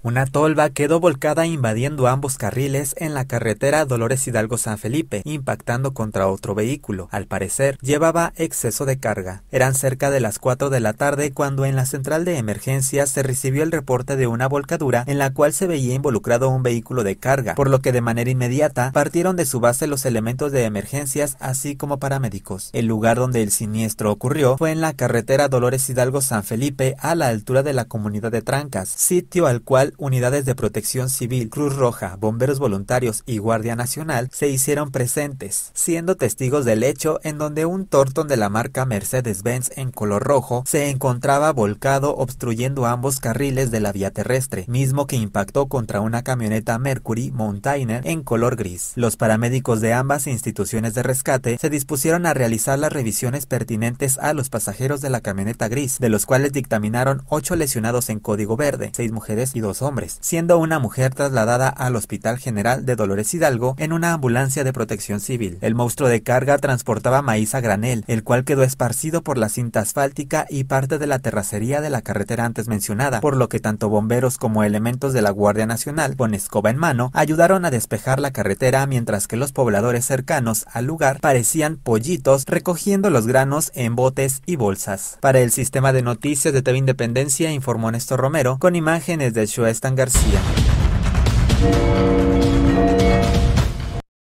Una tolva quedó volcada invadiendo ambos carriles en la carretera Dolores Hidalgo San Felipe, impactando contra otro vehículo. Al parecer, llevaba exceso de carga. Eran cerca de las 4 de la tarde cuando en la central de emergencias se recibió el reporte de una volcadura en la cual se veía involucrado un vehículo de carga, por lo que de manera inmediata partieron de su base los elementos de emergencias así como paramédicos. El lugar donde el siniestro ocurrió fue en la carretera Dolores Hidalgo San Felipe a la altura de la comunidad de Trancas, sitio al cual unidades de protección civil, Cruz Roja, bomberos voluntarios y Guardia Nacional se hicieron presentes, siendo testigos del hecho en donde un Torton de la marca Mercedes-Benz en color rojo se encontraba volcado obstruyendo ambos carriles de la vía terrestre, mismo que impactó contra una camioneta Mercury Mountaineer en color gris. Los paramédicos de ambas instituciones de rescate se dispusieron a realizar las revisiones pertinentes a los pasajeros de la camioneta gris, de los cuales dictaminaron ocho lesionados en código verde, seis mujeres y dos hombres, siendo una mujer trasladada al Hospital General de Dolores Hidalgo en una ambulancia de protección civil. El monstruo de carga transportaba maíz a granel, el cual quedó esparcido por la cinta asfáltica y parte de la terracería de la carretera antes mencionada, por lo que tanto bomberos como elementos de la Guardia Nacional, con escoba en mano, ayudaron a despejar la carretera mientras que los pobladores cercanos al lugar parecían pollitos recogiendo los granos en botes y bolsas. Para el sistema de noticias de TV Independencia informó Néstor Romero con imágenes de están García.